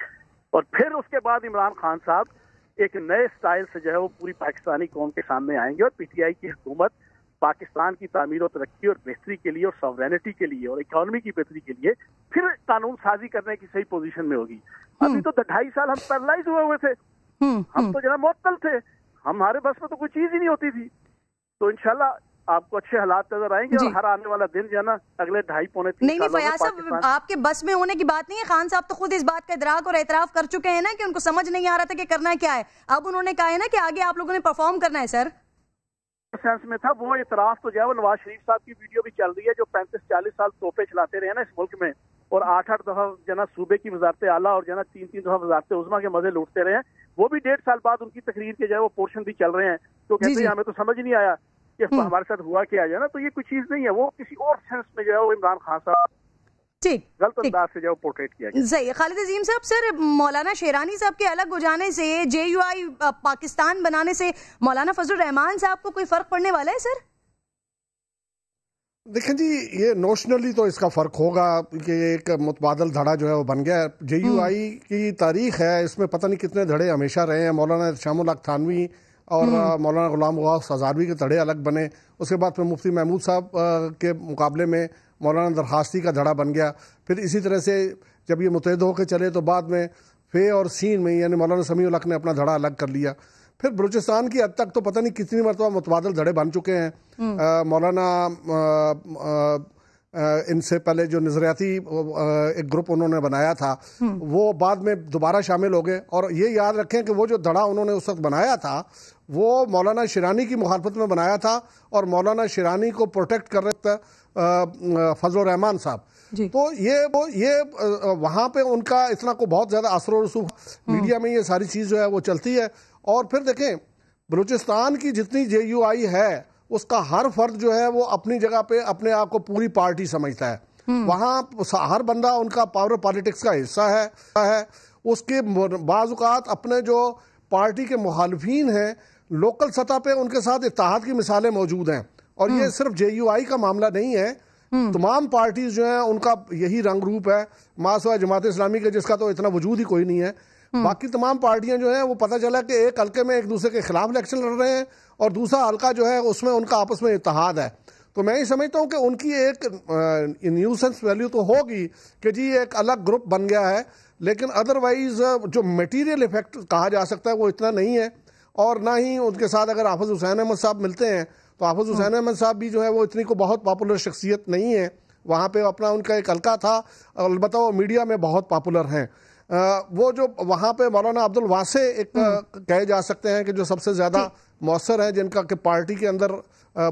D: और फिर उसके बाद इमरान खान साहब एक नए स्टाइल से जो है वो पूरी पाकिस्तानी कौम के सामने आएंगे और पीटीआई की हुकूमत पाकिस्तान की तमीर और तरक्की और बेहतरी के लिए और सॉवरेनिटी के लिए और इकोनॉमी की बेहतरी के लिए फिर कानून साजी करने की सही पोजीशन में होगी अभी हम्म। तो ढाई साल हम पैरलाइज हुए हुए थे हम्म, हम हम्म। तो जरा मुअत्तल थे हमारे बस में तो कोई चीज ही नहीं होती थी तो इनशाला आपको अच्छे हालात नजर आएंगे और हर आने वाला दिन जाना अगले ढाई पौने नहीं नहीं फयाज साहब
A: आपके बस में होने की बात नहीं है खान साहब तो खुद इस बात का इतराक और एतराफ कर चुके हैं ना कि उनको समझ नहीं आ रहा था कि करना क्या है अब उन्होंने कहा है ना कि आगे आप लोगों ने परफॉर्म करना है सर सेंस में
D: था वो इतराफ तो जो है वो नवाज शरीफ साहब की वीडियो भी चल रही है जो पैंतीस चालीस साल तोपे चलाते रहे ना इस मुल्क में और आठ आठ दफा जना सूबे की वजारत आला और जना तीन तीन दफा वजारत उजमा के मजे लूटते रहे हैं वो भी डेढ़ साल बाद उनकी तकरीर के जो है वो पोर्शन भी चल रहे हैं तो कहते हैं हमें तो समझ नहीं आया कि हम्म। हमारे साथ हुआ क्या है ना तो ये कोई चीज नहीं है वो किसी और सेंस में जो है वो इमरान खान साहब ठीक से जो पोर्ट्रेट किया
A: सही खालिद अजीम साहब सर मौलाना शेरानी साहब के अलग हो जाने से जे यू आई पाकिस्तान बनाने से मौलाना फजल रहमान साहब को कोई फर्क पड़ने वाला है सर
B: देखें जी ये नोशनली तो इसका फ़र्क होगा कि एक मुतबादल धड़ा जो है वो बन गया है जे यू आई की तारीख है इसमें पता नहीं कितने धड़े हमेशा रहे हैं मौलाना श्याम हक थानवी और हम्म। मौलाना गुलाम गौस हजारवी के धड़े अलग बने उसके बाद फिर मुफ्ती महमूद साहब के मुकाबले में मौलाना दरखास्ती का धड़ा बन गया फिर इसी तरह से जब ये मुतहद होकर चले तो बाद में फे और सीन में यानी मौलाना समी उलक ने अपना धड़ा अलग कर लिया फिर बलूचिस्तान की अब तक तो पता नहीं कितनी मरतबा तो मुतबादल धड़े बन चुके हैं हम्म। मौलाना इनसे पहले जो नजरियाती एक ग्रुप उन्होंने बनाया था हम्म। वो बाद में दोबारा शामिल हो गए और ये याद रखें कि वो जो धड़ा उन्होंने उस वक्त बनाया था वो मौलाना शिरानी की मुखालफत में बनाया था और मौलाना शिरानी को प्रोटेक्ट कर रहे फजल रहमान साहब तो ये वो ये वहाँ पे उनका इतना को बहुत ज़्यादा असर रसूख हम्म। मीडिया में ये सारी चीज़ जो है वो चलती है और फिर देखें बलूचिस्तान की जितनी जे यू आई है उसका हर फर्द जो है वो अपनी जगह पे अपने आप को पूरी पार्टी समझता है हम्म। वहाँ हर बंदा उनका पावर पॉलिटिक्स का हिस्सा है है उसके बाजुकात अपने जो पार्टी के मुखालफी हैं लोकल सतह पे उनके साथ इतिहाद की मिसालें मौजूद हैं और ये हम्म। सिर्फ जे का मामला नहीं है हम्म। तमाम पार्टीज जो हैं उनका यही रंग रूप है मासवा जमात इस्लामी के जिसका तो इतना वजूद ही कोई नहीं है हम्म। बाकी तमाम पार्टियां जो हैं वो पता चला कि एक हल्के में एक दूसरे के खिलाफ इलेक्शन लड़ रहे हैं और दूसरा हल्का जो है उसमें उनका आपस में इतिहाद है तो मैं ये समझता हूँ कि उनकी एक न्यूसेंस वैल्यू तो होगी कि जी एक अलग ग्रुप बन गया है लेकिन अदरवाइज जो मटेरियल इफेक्ट कहा जा सकता है वो इतना नहीं है और ना ही उनके साथ अगर हाफज हुसैन अहमद साहब मिलते हैं तो हाफज हुसैन अहमद साहब भी जो है वो इतनी को बहुत पॉपुलर शख्सियत नहीं है वहाँ पे अपना उनका एक हल्का था अलबत् वो मीडिया में बहुत पॉपुलर हैं वो जो वहाँ पे मौलाना अब्दुल वासे एक कहे जा सकते हैं कि जो सबसे ज़्यादा मौसर हैं जिनका कि पार्टी के अंदर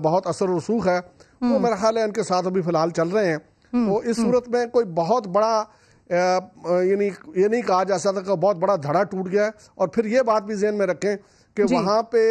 B: बहुत असर रसूख है वो मेरा हम्म। ख्याल है इनके साथ अभी फ़िलहाल चल रहे हैं वो हम्म। तो इस हम्म। सूरत में कोई बहुत बड़ा यानी ये नहीं कहा जा सकता कि बहुत बड़ा धड़ा टूट गया है और फिर ये बात भी जहन में रखें कि वहाँ पर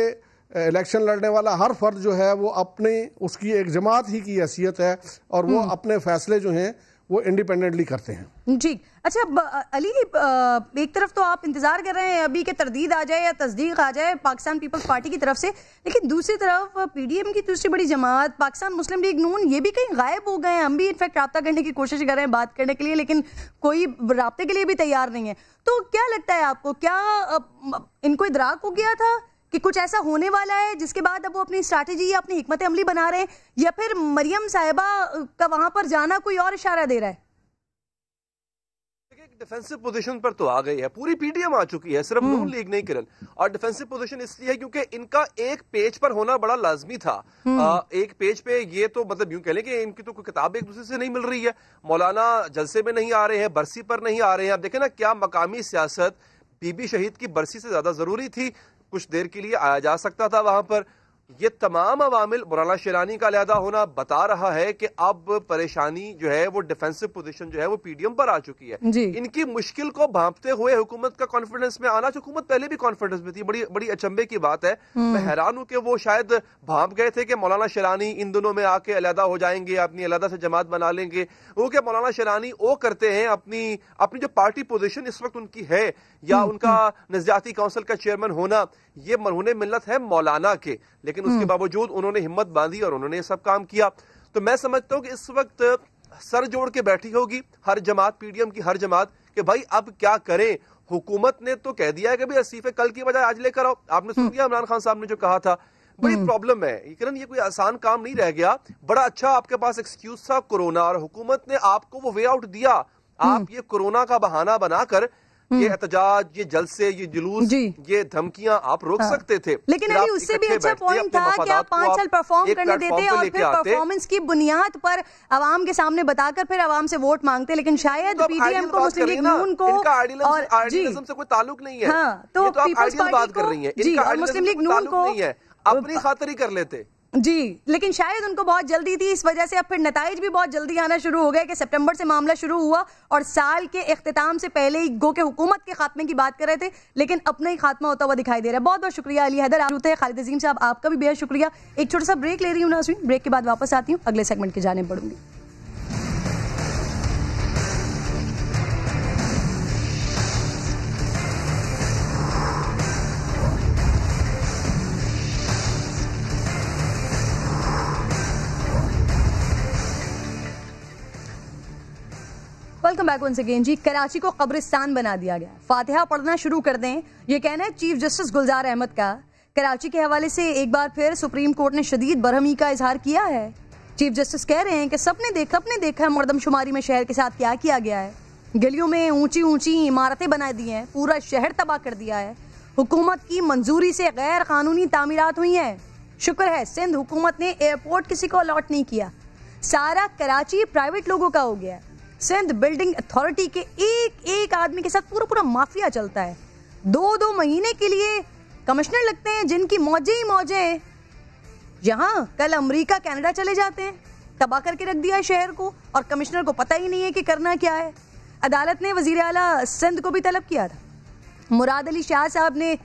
B: इलेक्शन लड़ने वाला हर फर्द जो है वो अपने उसकी एक जमात ही की हैसियत है और वो हम्म। अपने फैसले जो हैं वो इंडिपेंडेंटली करते
A: हैं जी अच्छा ब, अली एक तरफ तो आप इंतज़ार कर रहे हैं अभी के तरदीद आ जाए या तस्दीक आ जाए पाकिस्तान पीपल्स पार्टी की तरफ से लेकिन दूसरी तरफ पीडीएम की दूसरी बड़ी जमात पाकिस्तान मुस्लिम लीग नून ये भी कहीं गायब हो गए हैं हम भी इनफैक्ट रबता करने की कोशिश कर रहे हैं बात करने के लिए लेकिन कोई रबते के लिए भी तैयार नहीं है तो क्या लगता है आपको क्या इनको इधराक हो गया था कि कुछ ऐसा होने वाला है जिसके बाद अब वो अपनी स्ट्रैटेजी या अपनी हमत अमली बना रहे हैं या फिर मरियम साहिबा का वहां पर जाना कोई और इशारा दे रहा है
C: डिफेंसिव पोजीशन पर तो आ गई है पूरी पीडीएम आ चुकी है सिर्फ हम्म। नून लीग नहीं किरण और डिफेंसिव पोजीशन इसलिए है क्योंकि इनका एक पेज पर होना बड़ा लाजमी था आ, हम्म। एक पेज पे ये तो मतलब यूं कह लें कि इनकी तो कोई किताब एक दूसरे से नहीं मिल रही है मौलाना जलसे में नहीं आ रहे हैं बरसी पर नहीं आ रहे हैं आप देखें ना क्या मकामी सियासत बीबी शहीद की बरसी से ज्यादा जरूरी थी कुछ देर के लिए आया जा सकता था वहां पर ये तमाम अवामिल मुराना शेरानी का लिहाजा होना बता रहा है कि अब परेशानी जो है वो डिफेंसिव पोजीशन जो है वो पीडीएम पर आ चुकी है इनकी मुश्किल को भांपते हुए हुकूमत का कॉन्फिडेंस में आना हुकूमत पहले भी कॉन्फिडेंस में थी बड़ी बड़ी अचंबे की बात है हम्म। मैं हैरान हूं कि वो शायद भांप गए थे कि मौलाना शेरानी इन दिनों में आके अलहदा हो जाएंगे अपनी अलहदा से जमात बना लेंगे वो क्या मौलाना शेरानी वो करते हैं अपनी अपनी जो पार्टी पोजिशन इस वक्त उनकी है या हम्म, उनका हम्म। नजरियाती काउंसिल का चेयरमैन होना ये मरहून मिलत है मौलाना के लेकिन उसके हम्म। बावजूद उन्होंने हिम्मत बांधी और उन्होंने ये सब काम किया तो मैं समझता हूँ कि इस वक्त सर जोड़ के बैठी होगी हर जमात पीडीएम की हर जमात कि भाई अब क्या करें हुकूमत ने तो कह दिया है कि भाई अस्तीफे कल की बजाय आज लेकर आओ आपने सुन हम्म। लिया इमरान खान साहब ने जो कहा था बड़ी प्रॉब्लम हम्म। है किरण ये कोई आसान काम नहीं रह गया बड़ा अच्छा आपके पास एक्सक्यूज था कोरोना और हुकूमत ने आपको वो वे आउट दिया आप ये कोरोना का बहाना बनाकर हम्म। ये एहतजाज ये जलसे ये जुलूस ये धमकियां आप रोक हाँ। सकते थे लेकिन अभी उससे भी अच्छा पॉइंट था कि आप पांच साल परफॉर्म करने देते और फिर परफॉर्मेंस
A: की बुनियाद पर आवाम के सामने बताकर फिर आवाम से वोट मांगते लेकिन शायद पीडीएम तो को मुस्लिम लीग नून को और से कोई ताल्लुक नहीं है हाँ, तो, तो आप बात कर रही है मुस्लिम लीग नून को
C: अपनी खातर ही कर लेते
A: जी लेकिन शायद उनको बहुत जल्दी थी इस वजह से अब फिर नतज भी बहुत जल्दी आना शुरू हो गए कि सितंबर से मामला शुरू हुआ और साल के अख्ताम से पहले ही गो के हुकूमत के खात्मे की बात कर रहे थे लेकिन अपना ही खात्मा होता हुआ दिखाई दे रहा है बहुत बहुत शुक्रिया अली हैदर आप होते खालिद अजीम साहब आपका भी बेहद शुक्रिया एक छोटा सा ब्रेक ले रही हूँ नासवीन ब्रेक के बाद वापस आती हूँ अगले सेगमेंट के जाने पड़ूंगी welcome back once again ji Karachi को कब्रिस्तान बना दिया गया फातिहा पढ़ना शुरू कर दें ये कहना है चीफ जस्टिस गुलजार अहमद का कराची के हवाले से एक बार फिर सुप्रीम कोर्ट ने शदीद बरहमी का इजहार किया है चीफ जस्टिस कह रहे हैं कि सबने देखा अपने देखा है मरदमशुमारी में शहर के साथ क्या किया गया है गलियों में ऊंची ऊंची इमारतें बना दी हैं पूरा शहर तबाह कर दिया है हुकूमत की मंजूरी से गैर कानूनी तामीरत हुई हैं शुक्र है सिंध हुकूमत ने एयरपोर्ट किसी को अलॉट नहीं किया सारा कराची प्राइवेट लोगों का हो गया है सिंध बिल्डिंग अथॉरिटी के एक एक आदमी के साथ पूरा पूरा माफिया चलता है दो दो महीने के लिए कमिश्नर लगते हैं जिनकी मौजे ही मौजे यहां यहाँ कल अमेरिका कनाडा चले जाते हैं तबाह करके रख दिया है शहर को और कमिश्नर को पता ही नहीं है कि करना क्या है अदालत ने वजीर अला सिंध को भी तलब किया था मुराद अली शाह साहब ने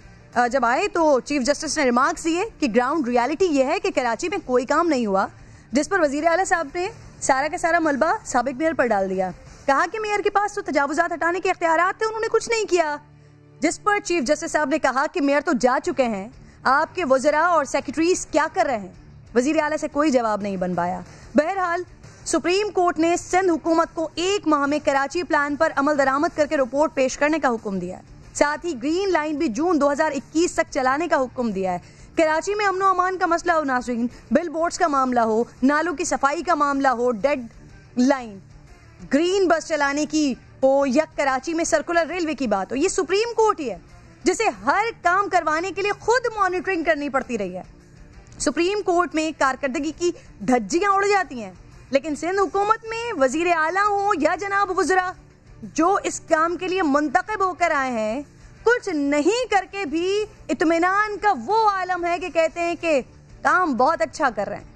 A: जब आए तो चीफ जस्टिस ने रिमार्क्स दिए कि ग्राउंड रियलिटी यह है कि कराची में कोई काम नहीं हुआ जिस पर वजीर अला साहब ने सारा का सारा मलबा सबक मेयर पर डाल दिया कहा कि मेयर के पास तो तजावजात हटाने के अख्तियार थे उन्होंने कुछ नहीं किया जिस पर चीफ जस्टिस साहब ने कहा कि मेयर तो जा चुके हैं आपके वजरा और सेक्रेटरीज क्या कर रहे हैं वजीर अला से कोई जवाब नहीं बन पाया बहरहाल सुप्रीम कोर्ट ने सिंध हुकूमत को एक माह में कराची प्लान पर अमल दरामद करके रिपोर्ट पेश करने का हुक्म दिया है साथ ही ग्रीन लाइन भी जून 2021 तक चलाने का हुक्म दिया है कराची में अमनो अमान का मसला हो नाजरीन बिल बोर्ड्स का मामला हो नालों की सफाई का मामला हो डेड लाइन ग्रीन बस चलाने की हो या कराची में सर्कुलर रेलवे की बात हो ये सुप्रीम कोर्ट ही है जिसे हर काम करवाने के लिए खुद मॉनिटरिंग करनी पड़ती रही है सुप्रीम कोर्ट में कारकर्दगी की धज्जियां उड़ जाती हैं लेकिन सिंध हुकूमत में वजीर आला हो या जनाब वजरा जो इस काम के लिए मुंतखब होकर आए हैं कुछ नहीं करके भी इतमान का वो आलम है कि कहते हैं कि काम बहुत अच्छा कर रहे हैं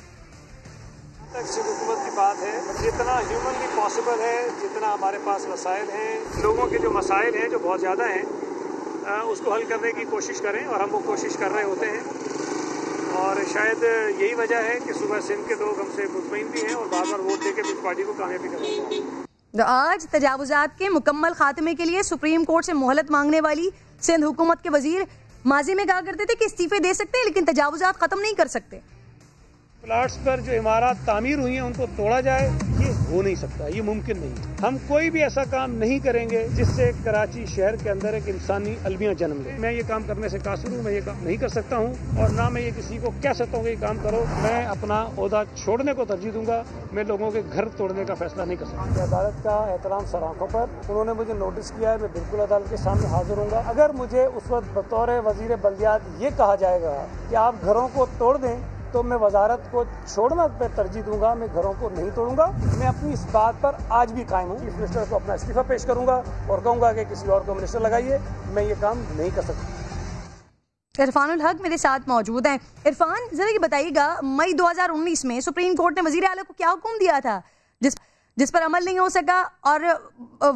E: हुकूमत की बात है जितना ह्यूमनली पॉसिबल है जितना हमारे पास वसायल हैं लोगों के जो मसाइल हैं जो बहुत ज़्यादा हैं उसको हल करने की कोशिश करें और हम वो कोशिश कर रहे होते हैं और शायद यही वजह है कि सुबह सिंध के लोग हमसे मुतमिन भी हैं और बार बार वोट दे के भी पार्टी को कामयाबी करवाते हैं
A: तो आज तजावजात के मुकम्मल खात्मे के लिए सुप्रीम कोर्ट से मोहलत मांगने वाली सिंध हुकूमत के वजीर माजी में कहा करते थे कि इस्तीफे दे सकते हैं लेकिन तजावजात ख़त्म नहीं कर सकते
E: प्लाट्स पर जो इमारत तामीर हुई हैं उनको तोड़ा जाए ये हो नहीं सकता ये मुमकिन नहीं है हम कोई भी ऐसा काम नहीं करेंगे जिससे कराची शहर के अंदर एक इंसानी अलमिया जन्म ले मैं ये काम करने से कासर हूँ मैं ये काम नहीं कर सकता हूँ और ना मैं ये किसी को कह सकता हूँ कि काम करो मैं अपना अहदा छोड़ने को तरजीह दूंगा मैं लोगों के घर तोड़ने का फैसला नहीं कर सकता अदालत का एहतराम सर आंखों पर उन्होंने मुझे नोटिस किया है मैं बिल्कुल अदालत के सामने हाजिर हूँ अगर मुझे उस वक्त बतौर वजीर बल्दियात ये कहा जाएगा कि आप घरों को तोड़ दें तो मैं वजारत को छोड़ना पर तरजीह दूंगा मैं घरों को नहीं तोड़ूंगा मैं अपनी इस बात पर आज भी कायम हूँ चीफ मिनिस्टर को अपना इस्तीफा पेश करूंगा और कहूंगा कि किसी और को मिनिस्टर लगाइए मैं ये काम नहीं कर सकता
A: इरफान उल हक मेरे साथ मौजूद हैं इरफान जरा ये बताइएगा मई 2019 में सुप्रीम कोर्ट ने वजीर आला को क्या हुक्म दिया था जिस जिस पर अमल नहीं हो सका और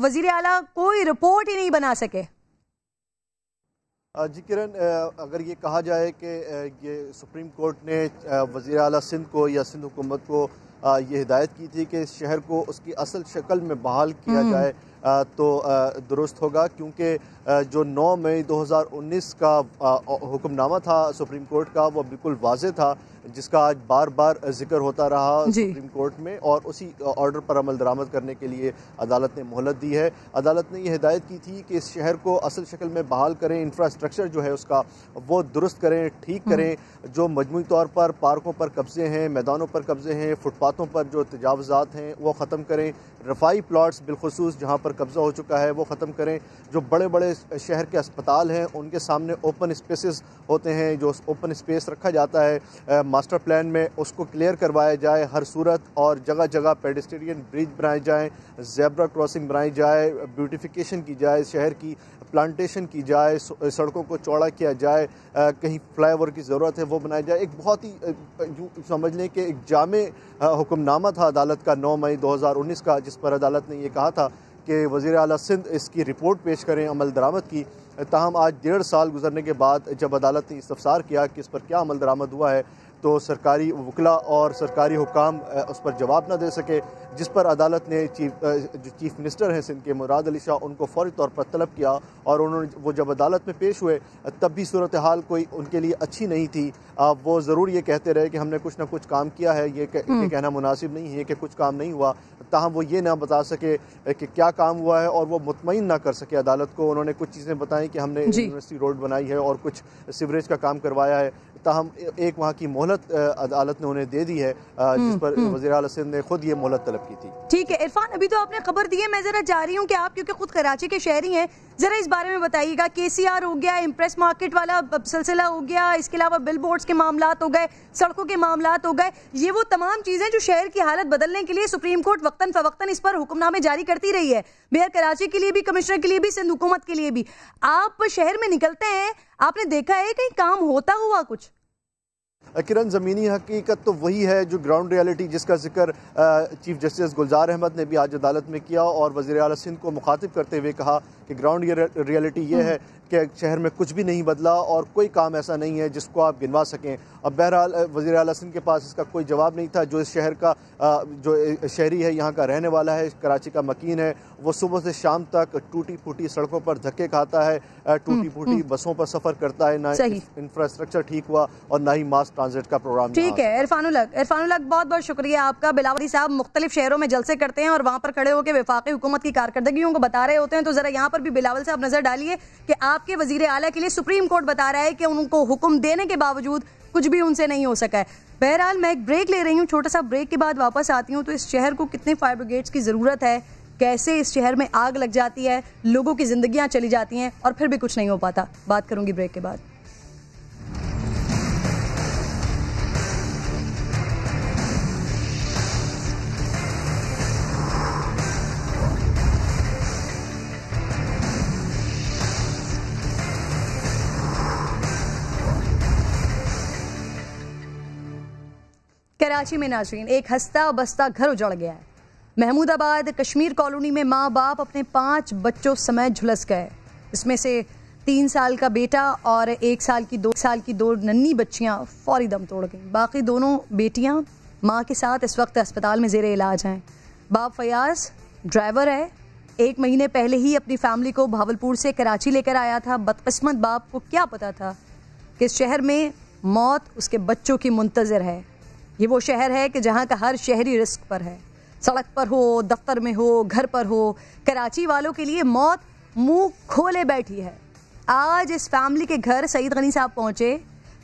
A: वजीर आला कोई रिपोर्ट ही नहीं बना सके
F: जी किरण अगर ये कहा जाए कि ये सुप्रीम कोर्ट ने वज़ी अली सिंध को या सिंध हुकूमत को ये हिदायत की थी कि इस शहर को उसकी असल शक्ल में बहाल किया हम्म। जाए तो दुरुस्त होगा क्योंकि जो 9 मई 2019 का हुक्मनामा था सुप्रीम कोर्ट का वो बिल्कुल वाज था जिसका आज बार बार जिक्र होता रहा सुप्रीम कोर्ट में और उसी ऑर्डर पर अमल दरामद करने के लिए अदालत ने मोहलत दी है अदालत ने यह हिदायत की थी कि इस शहर को असल शक्ल में बहाल करें इंफ्रास्ट्रक्चर जो है उसका वो दुरुस्त करें ठीक हम्म। करें जो मजमू तौर पर पार्कों पर कब्ज़े हैं मैदानों पर कब्ज़े हैं फुटपाथों पर जो तजावज़ात हैं वो ख़त्म करें रफाई प्लाट्स बिलखसूस जहाँ पर कब्ज़ा हो चुका है वो ख़त्म करें जो बड़े बड़े शहर के अस्पताल हैं उनके सामने ओपन स्पेसेस होते हैं जो ओपन स्पेस रखा जाता है आ, मास्टर प्लान में उसको क्लियर करवाया जाए हर सूरत और जगह जगह पेडिस्टेरियन ब्रिज बनाए जाएँ जेबरा क्रॉसिंग बनाई जाए ब्यूटिफिकेशन की जाए शहर की प्लांटेशन की जाए सड़कों को चौड़ा किया जाए कहीं फ्लाईओवर की ज़रूरत है वो बनाया जाए एक बहुत ही समझ लें कि एक जाम हुक्मनामा था अदालत का नौ मई 2019 का जिस पर अदालत ने ये कहा था कि वज़ी अल सिंध इसकी रिपोर्ट पेश करें अमल दरामद की तहम आज डेढ़ साल गुजरने के बाद जब अदालत ने इस्तफसार किया कि इस पर क्या अमल दरामद हुआ है तो सरकारी वकला और सरकारी हुकाम उस पर जवाब ना दे सके जिस पर अदालत ने चीफ जो चीफ मिनिस्टर हैं सिंध के मुराद अली शाह उनको फौरी तौर पर तलब किया और उन्होंने वो जब अदालत में पेश हुए तब भी सूरत हाल कोई उनके लिए अच्छी नहीं थी वो ज़रूर ये कहते रहे कि हमने कुछ ना कुछ काम किया है ये, कह, ये हम्म। कहना मुनासिब नहीं है कि कुछ काम नहीं हुआ ताहम वो ये ना बता सके कि क्या काम हुआ है और वो मुतमिन ना कर सके अदालत को उन्होंने कुछ चीज़ें बताएं कि हमने यूनिवर्सिटी रोड बनाई है और कुछ सीवरेज का काम करवाया है ताहम एक माह की मोहलत अदालत ने उन्हें दे दी है हम्म, जिस पर हम्म। वजी सिंध ने खुद ये मोहलत तलब की थी
A: ठीक है इरफान अभी तो आपने खबर दी है मैं ज़रा जा रही हूँ कि आप क्योंकि खुद कराची के शहरी हैं ज़रा इस बारे में बताइएगा के सी आर हो गया इम्प्रेस मार्केट वाला सिलसिला हो गया इसके अलावा बिल बोर्ड्स के मामला हो गए सड़कों के मामला हो गए ये वो तमाम चीज़ें जो शहर की हालत बदलने के लिए सुप्रीम कोर्ट वक्ता फ़वक्ता इस पर हुक्मनामे जारी करती रही है मेयर कराची के लिए भी कमिश्नर के लिए भी सिंध हुकूमत के लिए भी आप शहर में निकलते हैं आपने देखा है कहीं काम होता हुआ कुछ
F: किरण ज़मीनी हकीकत तो वही है जो ग्राउंड रियलिटी जिसका जिक्र चीफ जस्टिस गुलजार अहमद ने भी आज अदालत में किया और वजी अल सिंध को मुखातिब करते हुए कहा कि ग्राउंड रियलिटी ये है कि शहर में कुछ भी नहीं बदला और कोई काम ऐसा नहीं है जिसको आप गिनवा सकें अब बहरहाल वजीर अल सिंध के पास इसका कोई जवाब नहीं था जो इस शहर का जो शहरी है यहाँ का रहने वाला है कराची का मकीन है वो सुबह से शाम तक टूटी फूटी सड़कों पर धक्के खाता है टूटी फूटी हम्म, हम्म। बसों पर सफ़र करता है ना इंफ्रास्ट्रक्चर ठीक हुआ और ना ही मास्क ट्रांजिट का प्रोग्राम ठीक है
A: इरफान इरफान उलग बहुत बहुत शुक्रिया आपका बिलावरी साहब मुख्तलिफ शहरों में जलसे करते हैं और वहाँ पर खड़े होकर विफाकी हुकूमत की कारकर्दगियों को बता रहे होते हैं तो ज़रा यहाँ पर भी बिलावल साहब नज़र डालिए कि आपके वजीर अला के लिए सुप्रीम कोर्ट बता रहा है कि उनको हुक्म देने के बावजूद कुछ भी उनसे नहीं हो सका है बहरहाल मैं एक ब्रेक ले रही हूँ छोटा सा ब्रेक के बाद वापस आती हूँ तो इस शहर को कितने फायर ब्रिगेड्स की ज़रूरत है कैसे इस शहर में आग लग जाती है लोगों की जिंदगियां चली जाती हैं और फिर भी कुछ नहीं हो पाता बात करूंगी ब्रेक के बाद कराची में नाजरीन एक हस्ता बस्ता घर उजड़ गया है महमूदाबाद कश्मीर कॉलोनी में माँ बाप अपने पाँच बच्चों समेत झुलस गए इसमें से तीन साल का बेटा और एक साल की दो साल की दो नन्ही बच्चियाँ फौरी दम तोड़ गईं बाकी दोनों बेटियाँ माँ के साथ इस वक्त अस्पताल में जेर इलाज हैं बाप फयाज ड्राइवर है एक महीने पहले ही अपनी फैमिली को भावलपुर से कराची लेकर आया था बदकस्मत बाप को क्या पता था कि शहर में मौत उसके बच्चों की मुंतज़र है ये वो शहर है कि जहाँ का हर शहरी रिस्क पर है सड़क पर हो दफ्तर में हो घर पर हो कराची वालों के लिए मौत मुंह खोले बैठी है आज इस फैमिली के घर सईद गनी साहब पहुंचे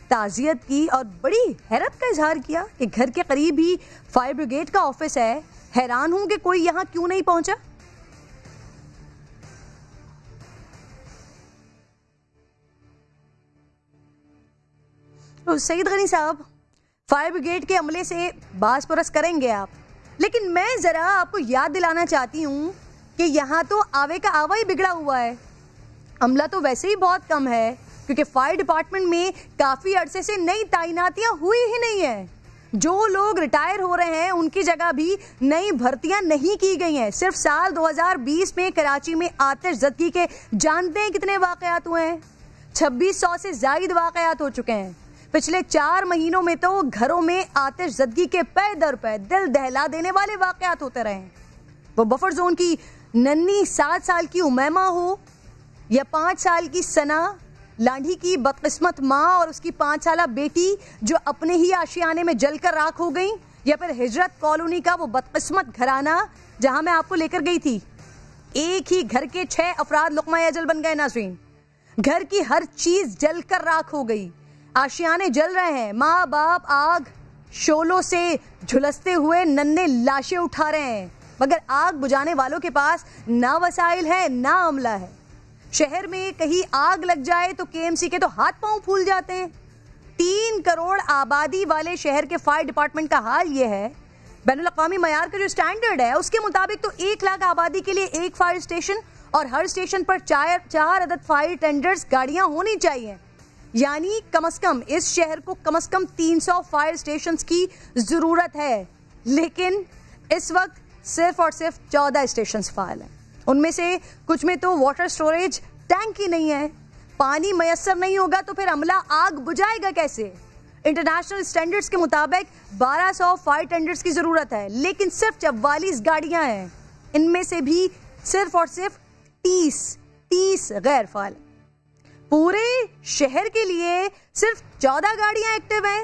A: ताज़ियत की और बड़ी हैरत का इजहार किया कि घर के करीब ही फायर ब्रिगेड का ऑफिस है हैरान हूं कि कोई यहाँ क्यों नहीं पहुंचा तो सईद गनी साहब फायर ब्रिगेड के अमले से बास परस करेंगे आप लेकिन मैं ज़रा आपको याद दिलाना चाहती हूँ कि यहाँ तो आवे का आवा ही बिगड़ा हुआ है अमला तो वैसे ही बहुत कम है क्योंकि फायर डिपार्टमेंट में काफ़ी अरसे से नई तैनातियाँ हुई ही नहीं है जो लोग रिटायर हो रहे हैं उनकी जगह भी नई भर्तियां नहीं की गई हैं सिर्फ साल 2020 में कराची में आतिश ज़दगी के जानते हैं कितने वाकयात हुए हैं 2600 से जायद वाकयात हो चुके हैं पिछले चार महीनों में तो घरों में आतिश जदगी के पै दर पै दिल दहला देने वाले वाकयात होते रहे वो बफर जोन की नन्नी सात साल की उमैमा हो या पाँच साल की सना लांढी की बदकस्मत माँ और उसकी पाँच साल बेटी जो अपने ही आशियाने में जलकर राख हो गई या फिर हिजरत कॉलोनी का वो बदकस्मत घराना जहाँ मैं आपको लेकर गई थी एक ही घर के छह अफराद लुकमा अजल बन गए नाजरीन घर की हर चीज जलकर राख हो गई आशियाने जल रहे हैं माँ बाप आग शोलों से झुलसते हुए नन्हे लाशें उठा रहे हैं मगर आग बुझाने वालों के पास ना वसाइल है ना अमला है शहर में कहीं आग लग जाए तो केएमसी के तो हाथ पांव फूल जाते हैं तीन करोड़ आबादी वाले शहर के फायर डिपार्टमेंट का हाल यह है बैन अवी मैार का जो स्टैंडर्ड है उसके मुताबिक तो एक लाख आबादी के लिए एक फायर स्टेशन और हर स्टेशन पर चार चार अदद फायर टेंडर्स गाड़ियां होनी चाहिए यानी कम से कम इस शहर को कम से कम 300 फायर स्टेशन की ज़रूरत है लेकिन इस वक्त सिर्फ और सिर्फ 14 स्टेशन फायर हैं उनमें से कुछ में तो वाटर स्टोरेज टैंक ही नहीं है पानी मैसर नहीं होगा तो फिर अमला आग बुझाएगा कैसे इंटरनेशनल स्टैंडर्ड्स के मुताबिक 1200 फायर टेंडर्स की ज़रूरत है लेकिन सिर्फ चवालीस गाड़ियां हैं इनमें से भी सिर्फ और सिर्फ तीस तीस गैर फायल पूरे शहर के लिए सिर्फ चौदह गाड़ियां एक्टिव हैं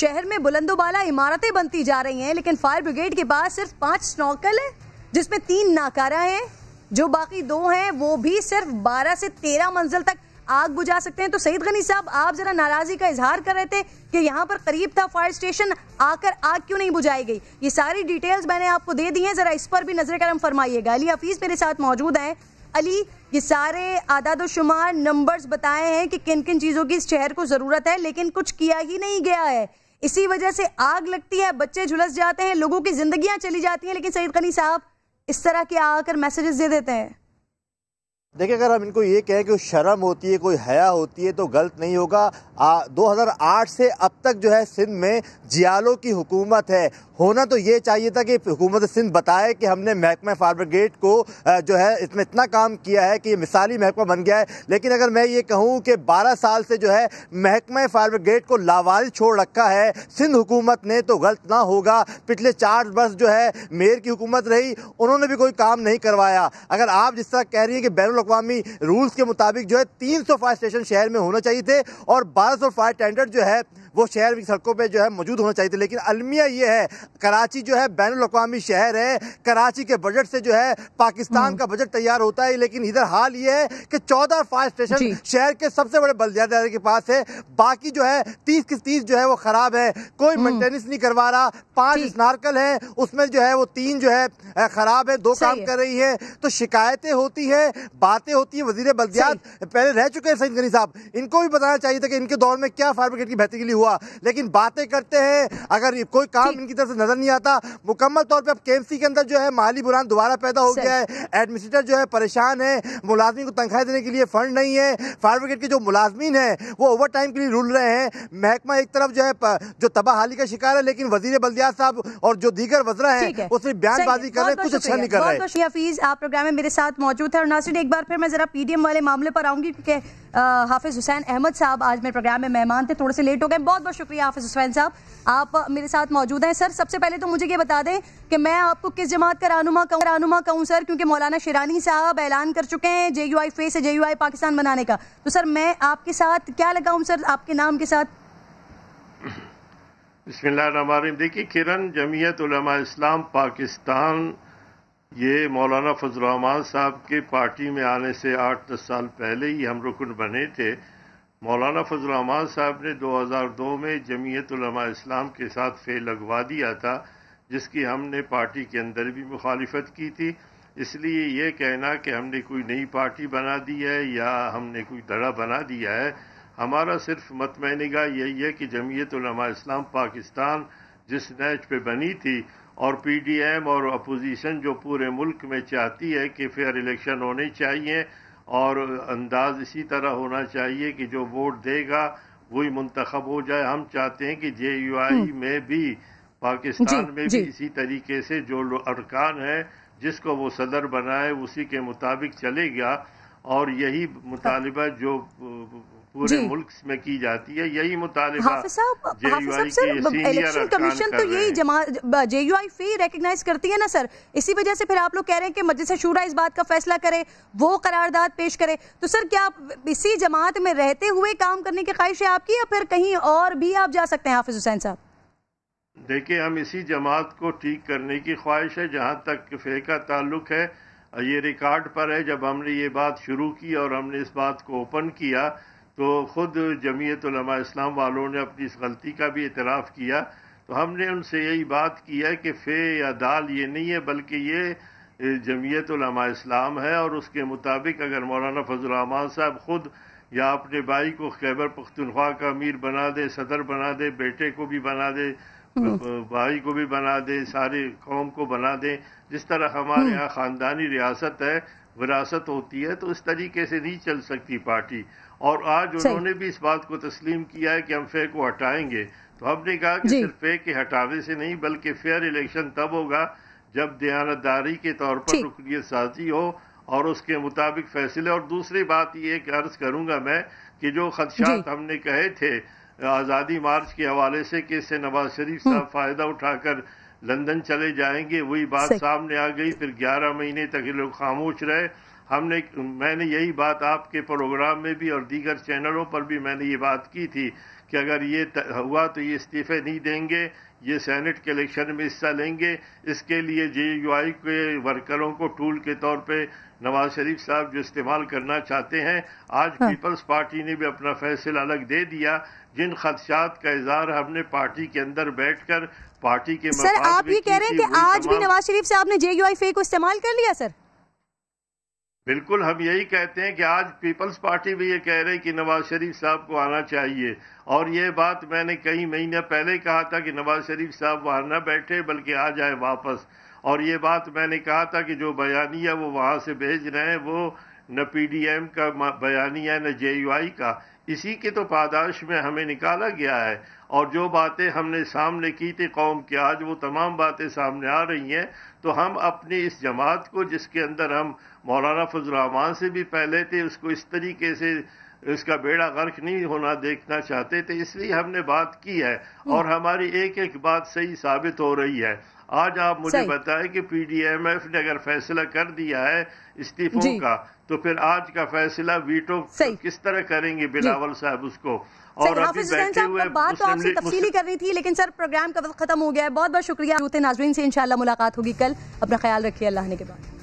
A: शहर में बुलंदोबाला इमारतें बनती जा रही हैं लेकिन फायर ब्रिगेड के पास सिर्फ पांच स्नॉकल है जिसमें तीन नाकारा हैं जो बाकी दो हैं वो भी सिर्फ बारह से तेरह मंजिल तक आग बुझा सकते हैं तो सईद गनी साहब आप जरा नाराजगी का इजहार कर रहे थे कि यहाँ पर करीब था फायर स्टेशन आकर आग क्यों नहीं बुझाई गई ये सारी डिटेल्स मैंने आपको दे दी हैं जरा इस पर भी नजर करम फरमाइएगा अली हफीज मेरे साथ मौजूद हैं अली ये सारे आदाद शुमार नंबर्स बताए हैं कि किन किन चीज़ों की इस शहर को ज़रूरत है लेकिन कुछ किया ही नहीं गया है इसी वजह से आग लगती है बच्चे झुलस जाते हैं लोगों की ज़िंदगियाँ चली जाती हैं लेकिन सईद खनी साहब इस तरह के आकर मैसेजेस दे देते हैं
G: देखिए अगर हम इनको ये कहें कि शर्म होती है कोई हया होती है तो गलत नहीं होगा आ, 2008 से अब तक जो है सिंध में जियालो की हुकूमत है होना तो ये चाहिए था कि हुकूमत सिंध बताए कि हमने महकमा ब्रिगेड को जो है इसमें इतना काम किया है कि ये मिसाली महकमा बन गया है लेकिन अगर मैं ये कहूँ कि 12 साल से जो है महकमा फार्मगेट को लावाल छोड़ रखा है सिंध हुकूमत ने तो गलत ना होगा पिछले चार वर्ष जो है मेयर की हुकूमत रही उन्होंने भी कोई काम नहीं करवाया अगर आप जिस तरह कह रही है कि बैन बैन रूल्स के मुताबिक जो है तीन फायर स्टेशन शहर में होना चाहिए थे और बारह फायर टेंडर जो है वो शहर की सड़कों पर जो है मौजूद होना चाहिए थे लेकिन अलमिया ये है कराची जो है बैन अवी शहर है कराची के बजट से जो है पाकिस्तान हम्म। का बजट तैयार होता है लेकिन इधर हाल ये है कि चौदह फायर स्टेशन शहर के सबसे बड़े बल्दियादारे के पास है बाकी जो है तीस की तीस जो है वो खराब है कोई मेंटेनेंस हम्म। नहीं करवा रहा पांच स्नार्कल है उसमें जो है वो तीन जो है खराब है दो काम कर रही है तो शिकायतें होती है बातें होती है वजीर बल्दियात पहले रह चुके हैं सईद गनी साहब इनको भी बताना चाहिए था कि इनके दौर में क्या फायर ब्रिगेड की बेहतरी के लिए हुआ हुआ लेकिन बातें करते हैं अगर कोई काम इनकी तरफ से नजर नहीं आता मुकम्मल तौर पर अब के के अंदर जो है माली बुरान दोबारा पैदा हो गया है एडमिनिस्ट्रेटर जो है परेशान है मुलाजमी को तनख्वाह देने के लिए फंड नहीं है फायर ब्रिगेड के जो मुलाजमीन है वो ओवर टाइम के लिए रुल रहे हैं महकमा एक तरफ जो है जो तबाहाली का शिकार है लेकिन वजीर बल्दिया साहब और जो दीगर वजरा है उसमें बयानबाजी कर रहे हैं कुछ अच्छा नहीं कर रहे
A: हैं प्रोग्राम में मेरे साथ मौजूद है और नासिर एक बार फिर मैं जरा पीडीएम वाले मामले पर आऊंगी क्योंकि हाफिज़ हुसैन अहमद साहब आज मेरे प्रोग्राम में मेहमान थे थोड़े से लेट हो गए बहुत बहुत शुक्रिया हाफिज़ हुसैन साहब आप मेरे साथ मौजूद हैं सर सबसे पहले तो मुझे ये बता दें कि मैं आपको किस जमात का रानुमा कहूँ रानुमा कहूँ सर क्योंकि मौलाना शिरानी साहब ऐलान कर चुके हैं J U I F J U I Pakistan बनाने का तो सर मैं आपके साथ क्या लगाऊँ सर आपके नाम के साथ
H: बिस्मिल्लाह देखिए किरण जमीयत उलमा इस्लाम पाकिस्तान ये मौलाना फजलरहमान साहब के पार्टी में आने से आठ दस साल पहले ही हम रुकन बने थे मौलाना फजलरहमान साहब ने 2002 में जमीयत इस्लाम के साथ फ़े लगवा दिया था जिसकी हमने पार्टी के अंदर भी मुखालफत की थी इसलिए ये कहना कि हमने कोई नई पार्टी बना दी है या हमने कोई दड़ा बना दिया है हमारा सिर्फ मतमैनिगा यही है कि जमीयत इस्लाम पाकिस्तान जिस नैच पे बनी थी और पीडीएम और अपोजिशन जो पूरे मुल्क में चाहती है कि फेयर इलेक्शन होने चाहिए और अंदाज इसी तरह होना चाहिए कि जो वोट देगा वही मुंतखब हो जाए हम चाहते हैं कि जे हम्म। में भी पाकिस्तान जी, में जी. भी इसी तरीके से जो अरकान है जिसको वो सदर बनाए उसी के मुताबिक चलेगा और यही मुतालबा जो पूरे मुल्क में की जाती है यही मुताबिक इलेक्शन कमीशन तो
A: यही जे यू आई फी रिकग्नाइज करती है ना सर इसी वजह से फिर आप लोग कह रहे हैं कि मजलिस शूरा इस बात का फैसला करे वो करारदाद पेश करे तो सर क्या आप इसी जमात में रहते हुए काम करने की ख्वाहिश है आपकी या फिर कहीं और भी आप जा सकते हैं हाफिज हुसैन साहब
H: देखिए हम इसी जमात को ठीक करने की ख्वाहिश है जहाँ तक फे का ताल्लुक है ये रिकॉर्ड पर है जब हमने ये बात शुरू की और हमने इस बात को ओपन किया तो खुद जमीयत इस्लाम वालों ने अपनी इस गलती का भी इतराफ़ किया तो हमने उनसे यही बात की है कि फ़े या दाल ये नहीं है बल्कि ये जमीयत इस्लाम है और उसके मुताबिक अगर मौलाना फजलरहमान साहब खुद या अपने भाई को खैबर पख्तनख्वा का अमीर बना दे सदर बना दे बेटे को भी बना दे हम्म। भाई को भी बना दे सारी कौम को बना दे जिस तरह हमारे हम्म। यहाँ ख़ानदानी रियासत है विरासत होती है तो इस तरीके से नहीं चल सकती पार्टी और आज उन्होंने भी इस बात को तस्लीम किया है कि हम फे को हटाएंगे तो हमने कहा कि सिर्फ फे के हटावे से नहीं बल्कि फेयर इलेक्शन तब होगा जब दयानतदारी के तौर पर रुकनीत साजी हो और उसके मुताबिक फैसले और दूसरी बात ये अर्ज करूंगा मैं कि जो खदशात हमने कहे थे आज़ादी मार्च के हवाले से कि इससे नवाज शरीफ हम्म। साहब फायदा उठाकर लंदन चले जाएंगे वही बात सामने आ गई फिर 11 महीने तक ये लोग खामोश रहे हमने मैंने यही बात आपके प्रोग्राम में भी और दीगर चैनलों पर भी मैंने ये बात की थी कि अगर ये हुआ तो ये इस्तीफे नहीं देंगे ये सेनेट के इलेक्शन में हिस्सा लेंगे इसके लिए जे यू के वर्करों को टूल के तौर पे नवाज शरीफ साहब जो इस्तेमाल करना चाहते हैं आज हाँ। पीपल्स पार्टी ने भी अपना फैसला अलग दे दिया जिन खदशात का इजहार हमने पार्टी के अंदर बैठकर पार्टी के सर आप ये कह रहे हैं कि आज भी नवाज
A: शरीफ साहब ने जे को इस्तेमाल कर लिया सर
H: बिल्कुल हम यही कहते हैं कि आज पीपल्स पार्टी भी ये कह रही कि नवाज शरीफ साहब को आना चाहिए और ये बात मैंने कई महीने पहले कहा था कि नवाज शरीफ साहब वहाँ न बैठे बल्कि आ जाए वापस और ये बात मैंने कहा था कि जो बयानिया वो वहाँ से भेज रहे हैं वो न पीडीएम का बयानिया न जे का इसी के तो पादाश में हमें निकाला गया है और जो बातें हमने सामने की थी कौम के आज वो तमाम बातें सामने आ रही हैं तो हम अपनी इस जमात को जिसके अंदर हम मौलाना फजलरहमान से भी पहले थे उसको इस तरीके से इसका बेड़ा गर्क नहीं होना देखना चाहते थे इसलिए हमने बात की है हम्म। और हमारी एक एक बात सही साबित हो रही है आज आप मुझे बताएं कि पीडीएमएफ ने अगर फैसला कर दिया है इस्तीफों का तो फिर आज का फैसला वीटो किस तरह करेंगे बिलावल साहब उसको और बात तो आपसे तफसीली कर
A: रही थी लेकिन सर प्रोग्राम का वक्त खत्म हो गया है बहुत बहुत शुक्रिया नाजरीन से इंशाल्लाह मुलाकात होगी कल अपना ख्याल रखिए अल्लाह ने के बाद